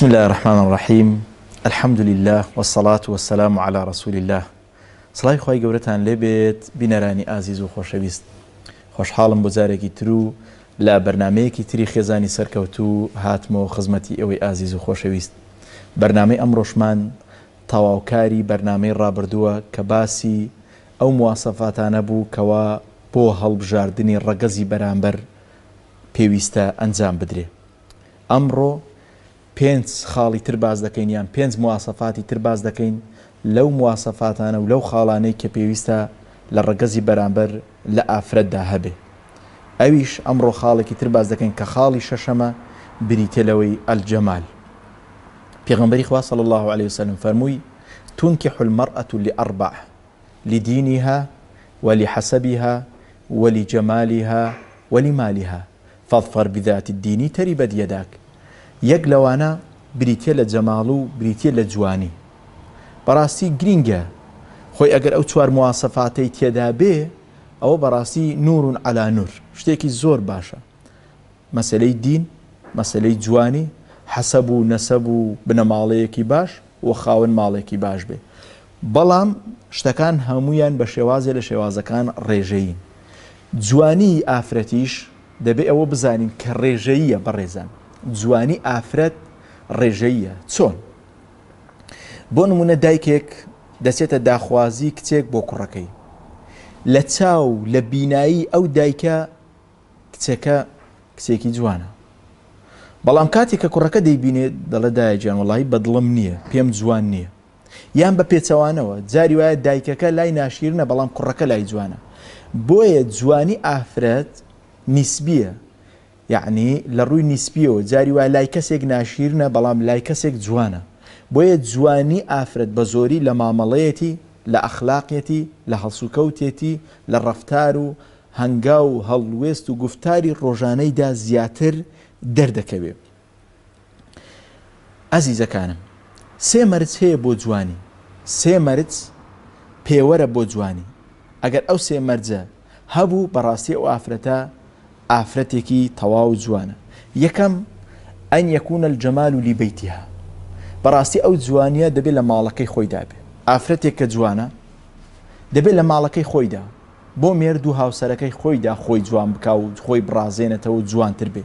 بسم الله الرحمن الرحيم الحمد لله والصلاة والسلام على رسول الله سڵی خی گەورەتان لێبێت بینەرانی ئازیز و خۆشەویست خۆشحاڵم بۆ جارێکی تر و لە بەرنمەیەکی تری خێزانی سەرکەوتو هاتمەوە خزمەتی ئەوەی ئازیز و خۆشەویست بەرنمەی ئەم ڕۆژمان تەواوکاری بەرنمەی ڕابردووە کە باسی ئەو موواسەفاتانە بوو کەوا بۆ هەڵبژاردننی ڕەگەزی بەرامبەر پێویستە ئەنجام بدرێ ئەمڕۆ پێنج خالی تر باز دەکەین یان پێنج مواصفاتی تر باز دەکەین لەو مواسەفاتانە و لو خالانه که پیوسته لرگزی برانبر لآفرد ده هبه اویش امرو ئەمڕۆ که تر باز که خالی ششمه شەشەمە بریتێلەوەی ئەلجەمال پێغمبەری خوا صلى الله عليه وسلم فرموی تنكح المرأة لأربع لدينها ولحسبها ولجمالها ولمالها فاظفر بذات الدين تربت يداك یەک لەوانە بریتە لە جەماڵ و بریتە لە جوانی بەڕاستی گرینگە خۆی ئەگەر ئەو چوار موواسەفاتەی تێدا بێ ئەوە بەڕاستی نورون ئەلا نور شتێکی زۆر باشە مەسلەی دین مەسلەی جوانی حەسەب و نەسەب و بنەماڵەیەکی باش و خاون ماڵێکی باش بێ بەڵام شتەکان هەمویان بە شێوازێ لە شێوازەکان ڕێژەیین جوانی ئافرەتیش دەبێت ئەوە بزانین کە ڕێژەیە بەڕێزان جوانی ئافرەت ڕێژەیە چۆن بۆ نمونە دایکێک دەچێتە داخوازی کچێک بۆ کوڕەکەی لە چاو لە بینایی ئەو دایکە کچەکە کچێکی جوانە بەڵام کاتێک کە کوڕەکە دەیبینێت دەڵە دایجان وڵی بەدڵم نییە پێم جوان نییە یان بە پێچەوانەوە جاری وایە دایکەکە لای ناشیرنە بەڵام کوڕەکە لای جوانە بۆیە جوانی ئافرەت نیسبیە یعنی لە ڕووی نیسپیەوە جاری وای لای کەسێک ناشیرنە بەڵام لای کەسێک جوانە بۆیە جوانی ئافرەت بە زۆری لە مامەڵەیەتی لە ئەخلاقەتی لە هەڵسوکەوتێتی لە ڕفتار و هەنگاو و هەڵوێست و گفتاری ڕۆژانەیدا زیاتر دەردەکەوێ. ئەزیزەکانم سێ مەرج هەیە بۆ جوانی سێ مەرج پێوەرە بۆ جوانی ئەگەر ئەو سێ مەرجە هەبوو بەڕاستی ئەو ئافرەتە ئافرەتێکی تەواو جوانە یەکەم ئەن یەکوونە جەمال و لیبیتیها بەڕاستی ئەو جوانیە دەبێت لە ماڵەکەی خۆیدا بێ ئافرەتێک کە جوانە دەبێت لە ماڵەکەی خۆیدا بۆ مێرد و هاوسەرەکەی خۆیدا خۆی جوان بک و خۆی بڕازێنێتەوە جوانتر بێ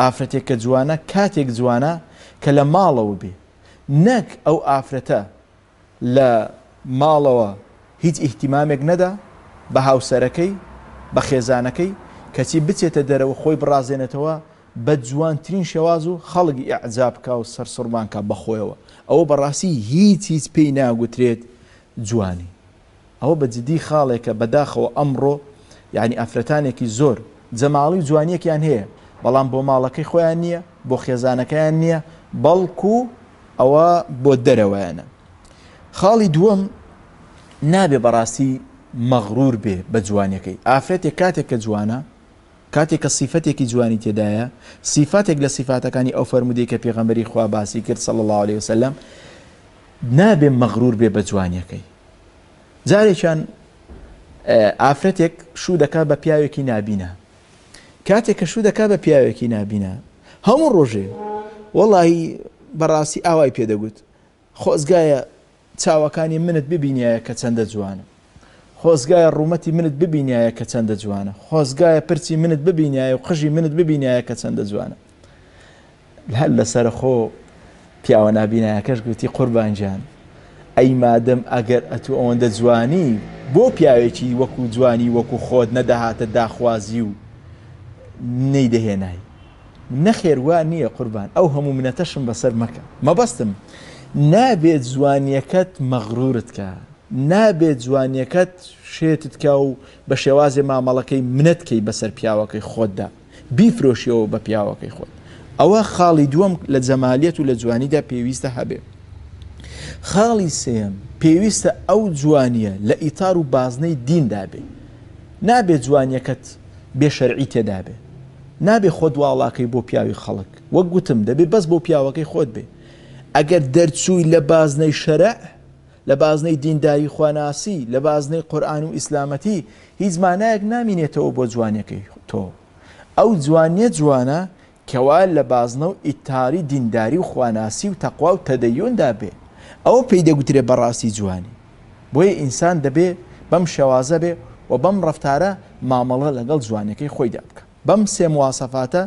ئافرەتێک کە جوانە کاتێک جوانە کە لە ماڵەوە بێ نەک ئەو ئافرەتە لە ماڵەوە هیچ ئیحتیمامێک نەدا بە هاوسەرەکەی بە خێزانەکەی کەچی بچێتە دەرەوە خۆی بڕازێنێتەوە بە جوانترین شێواز و خەڵکی ئەعجابکە و سەر سوڕمانکە بەخۆیەوە ئەوە بەڕاستی هیچ هیچ پێی ناگوترێت جوانی ئەوە بە جدی خاڵێکە بەداخەوە ئەمڕۆ یعنی ئەفرەتانێکی زۆر جەماڵی جوانیەکیان هەیە بەڵام بۆ ماڵەکەی خۆیان نییە بۆ خێزانەکەیان نییە بەڵکو ئەوە بۆ دەرەوەیانە خاڵی دووەم نابێ بەڕاستی مەغرور بێ بە جوانیەکەی ئافرەتێک کاتێک کە جوانە کاتێک کە سیفەتێکی جوانی تێدایە سیفاتێک لە سیفاتەکانی ئەو فەرمودی کە پێغەمبەری خوا باسی کرد سەڵ الله عليه وسلم نابێ مەغرور بێ بە جوانیەکەی جارێکیان ئافرەتێک شوو دەکا بە پیاوێکی نابینە کاتێک کە شوو دەکا بە پیاوێکی نابینە هەموو ڕۆژێ وەڵی بەڕاستی ئاوای پێدەگوت خۆزگایە چاوەکانی منت ببینایە کە چەندە جوانە خۆزگایە ڕوومەتی منت ببینایە کە چەندە جوانە خۆزگایە پرچی منت ببینایە و قژی منت ببینایە کە چەندە جوانە هەر لەسەر خۆ پیاوە نبیایەکەش گوتی قوربانجان ئەی مادەم ئەگەر ئەتو ئەوەندە جوانی بۆ پیاوێکی وەکو جوانی وەکو خۆت نەدەهاتە داخوازی و نەیدەهێنایی نەخێوان نییە قوربان ئەو هەموو منەتەشم بەسەر مەکە مەبەستم نابێت جوانیەکەت مەغرورت کە نابێت جوانیەکەت شێتت کا و بە شێوازێ مامەڵەکەی منەتکەی بەسەر پیاوەکەی خۆتدا بیفرۆشیەوە بە پیاوەکەی خۆت ئەوە خاڵی دووەم لە جەمالیت و لە جوانیدا پێویستە هەبێ خاڵی سێم پێویستە ئەو جوانیە لە ئیتار و بازنەی دیندا بێ نابێت جوانیەکەت بێشەرعی تێدا بێ نابێ خۆ دواڵاکەی بۆ پیاوی خەڵک وەک گوتم دەبێ بەس بۆ پیاوەکەی خۆت بێ ئەگەر دەرچووی لە بازنەی شەرە لە بازنەی دینداری خواناسی لە بازنەی قورآن و ئیسلامەتی هیچ زمانایەک نامینێتەوە بۆ جوانەکەی تۆ ئەو جوانیە جوانە کەوا لە بازنە و ئیتاری دینداری و خواناسی و تەقوا و تەدەیۆندا بێ ئەوە پێی دەگوترێ بەڕاستی جوانی بۆیە ئینسان دەبێ بەم شێوازە بێ و بەم ڕفتارە مامەڵە لەگەڵ جوانەکەی خۆیدا بکە بەم سێ موواسەفاتە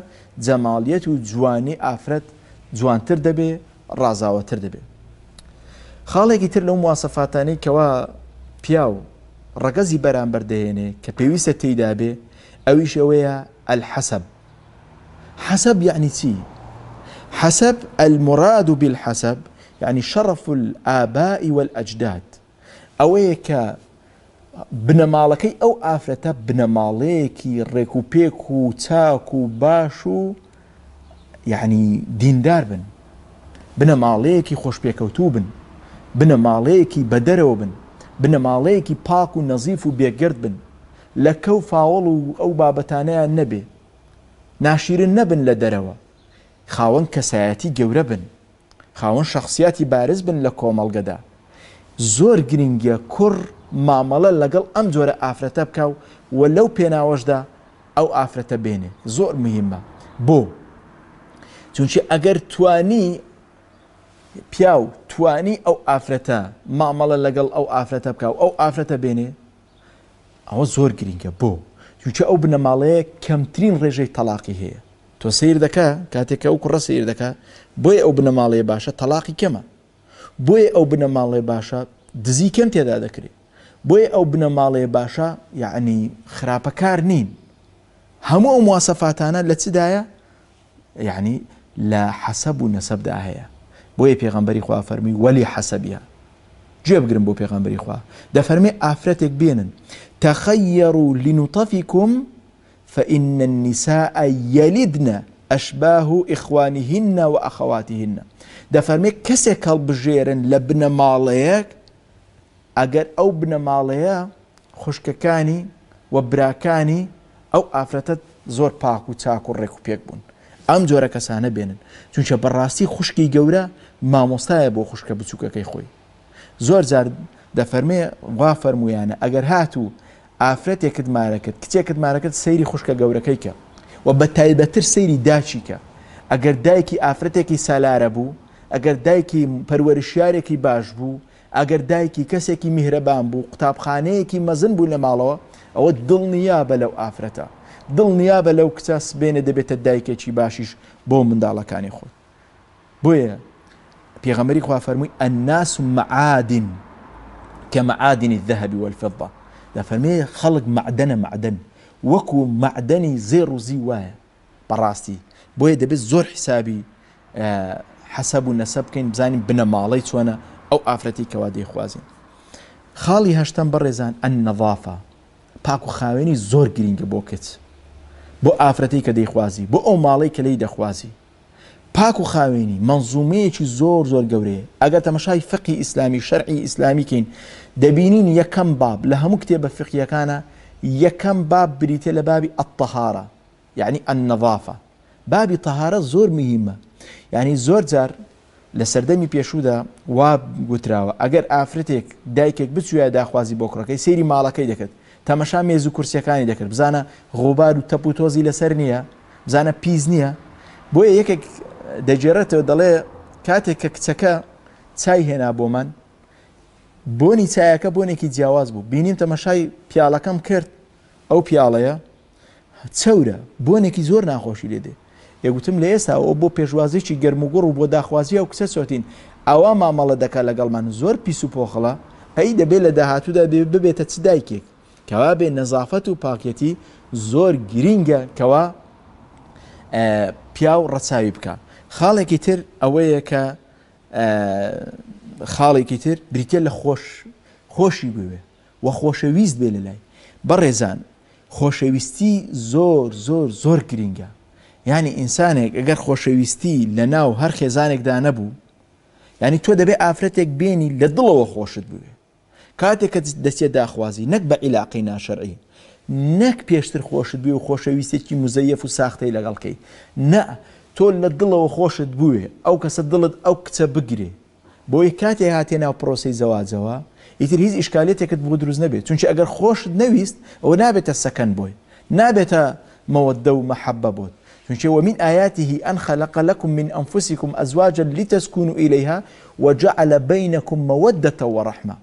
جەماڵیەت و جوانی ئافرەت جوانتر دەبێ ڕازاوەتر دەبێت خاڵێکی تر لەو مواسەفاتانی کەوا پیا و ڕگەزی بەرامبەر دەێنێ کە پێویستە تێیدا بێ ئەویش ئەوەیە الحەسب حسب يعني تي حسب المراد بالحسب يعني شرف الآباء والأجداد ئەوەیە بنەماڵەکەی ئەو ئافرەتە بنەماڵەیەکی ڕێک و پێک و چاک و باش و یعنی دیندار بن بنەماڵەیەکی خۆشپێکەوتوو بن بنە ماڵەیەکی بەدەرەوە بن بنە ماڵەیەکی پاک و نەزیف و بێگرد بن لە کەو فاوەڵ و ئەو بابەتانەیان نەبێ ناشیرن نەبن لە دەرەوە خاوەن کەسایەتی گەورە بن خاوەن شخصیاتی بارز بن لە کۆمەڵگەدا زۆر گرنگە کوڕ مامەڵە لەگەڵ ئەم جۆرە ئافرەتە بکە و وە لەو پێناوەشدا ئەو ئافرەتە بێنێ زۆر مهمە بۆ چونچە ئەگەر توانی پیا و توانی ئەو ئافرەتە مامەڵە لەگەڵ ئەو ئافرەتە بکاو ئەو ئافرەتە بێنێ ئەوە زۆر گرنگە بۆ چونکە ئەو بنەماڵەیە کەمترین ڕێژەی تەلاقی هەیە تۆ سیر دەکە کاتێکە ئەو کوڕە سیر دەکە بۆی ئەو بنەماڵەیە باشە تەلاقی کەمە بۆیە ئەو بنەماڵێ باشە دزی کەم تێدا دەکرێت بۆیە ئەو بنەماڵێ باشە یعنی خراپەکار نین هەموو ئەو مواسەفاتانە لە چدایە یعنی لە حەسەب و نەسەبدا هەیە بۆیە پێغمبەری خوا فەرمی وەلی حەسەبیە گوێ بگرم بۆ پێغمبەری خوا دەفەرمێ آفرت بێنن تەخەیەڕ و لینوتەفیکم فإن النساء يلدن أشباه إخوانهن وأخواتهن دەفەرمێ کەسێک هەڵبژێرن لە بنە ماڵەیەک ئەگەر ئەو بنە ماڵەیە خوشکەکانی و براکانی او آفرتت زور پاک و چاک و ڕێک ئەم جۆرە کەسانە بێنن چونکە بەڕاستی خوشکی گەورە مامۆستایە بۆ خوشکە بچووکەکەی خۆی زۆر جار دەفەرمێ وا فەرمویانە ئەگەر هاتوو ئافرەتێکت مارەکەت کچێکت مارەکەت سەیری خوشکە گەورەکەی کە و بە تایبەتر سەیری داچیکە ئەگەر دایکی ئافرەتێکی سالارە بوو ئەگەر دایکی پەروەرشارێکی باش بوو ئەگەر دایکی کەسێکی میهرەبان بوو قوتابخانەیەکی مەزن بوو لە ماڵەوە ئەوە دڵنییا بە لەو ئافرەتە دڵنیا بە لەو بین دبیت دایکه چی باشیش دالا منداڵەکانی خود بۆیە پیغمبری خواه فەرمووی الناس معادن كمعادن الذهب ذهبی والفضة دا خلق معدن معدن معدەن وەکو معدەنی زێر و زی وایە بەڕاستی بۆیە دەبێت زۆر حسابی حەسەب و نەسە بکەین بزانین بنە ماڵی چۆنە ئەو ئافرەتی کەوا دەیخوازیین خاڵی هەشتم بەڕێزان ئەن نەضافە پاک و خاوێنی بۆ ئافرەتی کە دەیخوازی بۆ ئەو ماڵی کە لی دەخوازی پاک و خاوێنی منزومەیەکی زۆر زۆر گەورەیە ئەگەر تەمەشای فقی ئیسلامی شەرعی ئیسلامیکەین دەبینین یەکەم باب لە هەموو کتێبە فقیەکانە یەکەم باب بریتە لە بابی ئەتەهارە یعنی ئەنەضافە بابی تەهارە زۆر مهمە یعنی زۆر جار لە سەردەمی پێشودا وا گوتراوە ئەگەر ئافرەتێک دایکێک بچوە داخوازی بۆ کوڕەکەی سەیری ماڵەکەی دەکرد تەمەشا مێز و کورسیەکانی دەکرد بزانە غۆبار و تەپ و تۆزی لەسەر نییە بزانە پیز نییە بۆیە یەکێک دەجێرەتەوە دەڵێ کاتێک کە کچەکە چای هێنا بۆمان بۆنی چایەکە بۆنێکی جیاواز بوو بینیم تەمەشای پیاڵەکەم کرد ئەو پیاڵەیە چەورە بۆنێکی زۆر ناخۆشی لێدێ یەگوتم لە ئێستا ئەو بۆ پێشوازێکی گەرموگوڕ و بۆ داخوازی و کچە سوتین ئەوا مامەڵە دەکا لەگەڵمان زۆر پیس و پۆخڵە ئەی دەبێت لە داهاتوودا ببێتە چ دایکێک کەوا بێ نەزافەت و پاکەتی زۆر گرینگە کەوا پیا و ڕەچاوی بکە خاڵێکی تر ئەوەیە کە خاڵێکی تر بریتە لە خۆش خۆشی بوێ و خۆشەویست بێ لە لای بەڕێزان خۆشەویستی زۆر زۆر زۆر گرینگە ینی ئینسانێک ئەگەر خۆشەویستی لە ناو هەر خێزانێکدا نەبوو ینی تۆ دەبێ ئافرەتێک بێنی لە دڵەوە خۆشت بوێ کاتێککە دەسێ داخوازی نەک بە عیلاقی ناشەرعی نك بيشتر خۆشت بيو و خۆشەویستێکی موزەیەف و ساختەی لەگەڵکەی نە تۆ لە دڵەوە خۆشت بووێ او کەسە دڵت او کچە بگرێ بۆی کاتێ هاتێ ناو پرۆسی زەواجەوە ئیتر هیچ ئیشکالێتێکت بۆ دروست نەبێت چونچە ئەگەر خۆشت نەویست ئەو نابێتە سەکەن بۆی نابێتە مەوەدە و ومن آياته أن خلق لكم من أنفسكم أزواجا لتسكنوا إليها وجعل بينكم مودة ورحمة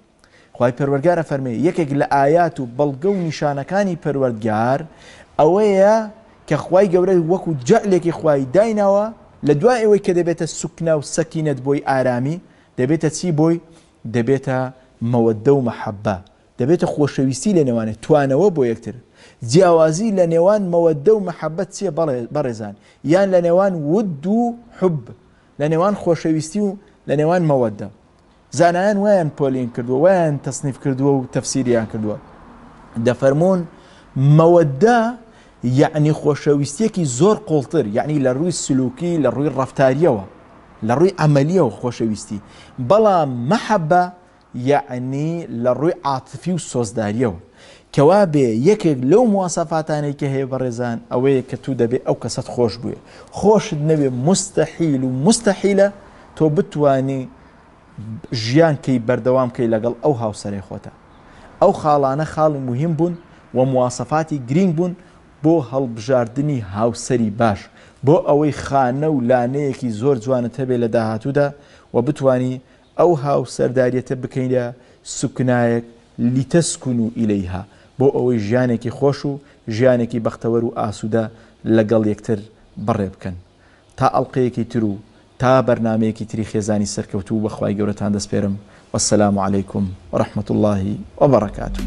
خی پەروەرگارە فەرمێ یەکێک لە ئايات و بەڵگە و نیشانەکانی پەروەردگار ئەوەیە کە خی گەورە وەکو جەلێکی خی داینەوە لە دوای ئەوەی کە دەبێتە سوکنا و سەکینەت بۆی ئارامی دەبێتە چی بۆی دەبێتە مەوەدە و مەحەبە دەبێتە خۆشەویستی لە نێوانێت توانەوە بۆ یەکتر جیاوازی لە نێوان مەوەدە و مەحەبەت چیە بەڕێزان یان لە نێوان ود و حب لە نێوان خۆشەویستی و لە نێوان مەوەدە زانایان ویان پۆلین کردووە ویان تەسنیف کردووە و تەفسیریان کردووە دەفەرمونون مەوەدا یعنی خۆشەویستێکی زۆر قوڵتر یعنی لە ڕووی سلوکی لە ڕووی ڕفتاریەوە لە ڕووی ئەمەلیەوە خۆشەویستی بەڵام مەحەبە یعنی لە ڕووی عاتفی و سۆزداریەوە کەوا بێ یەکێک لەو موواسەفاتانەی کە هەیە بەڕێزان ئەوەیە کە تو دەبێت ئەو کەسەت خۆش بووێ خۆشت نەبێ مستەحیل و مستەحیلە تۆ بتانی ژیانکەی بەردەوامکەی لەگەڵ ئەو هاوسەرێ خۆتە ئەو خاڵانە خاڵی مهم بوون و مواسەفاتی گرنگ بوون بۆ هەڵبژاردننی هاوسری باش بۆ ئەوەی خانە و لانەیەکی زۆر جوانت هەبێ لە داهاتوودا و بتانی ئەو هاوسەرداریەتە بکەین لە سوکنایەک لیتەسکون و ئیلەیها بۆ ئەوەی ژیانێکی خۆش و ژیانێکی بەختەوەر و ئاسوودە لەگەڵ یەکتر بڕێ بکەن تا ئەڵلقەیەکی تر و تا برنامه کی تری خێزانی سەرکەوتوو بەخوای گەورەتان دەستپێرم وەسلام عیکم وەرحمت اللهی وبركاته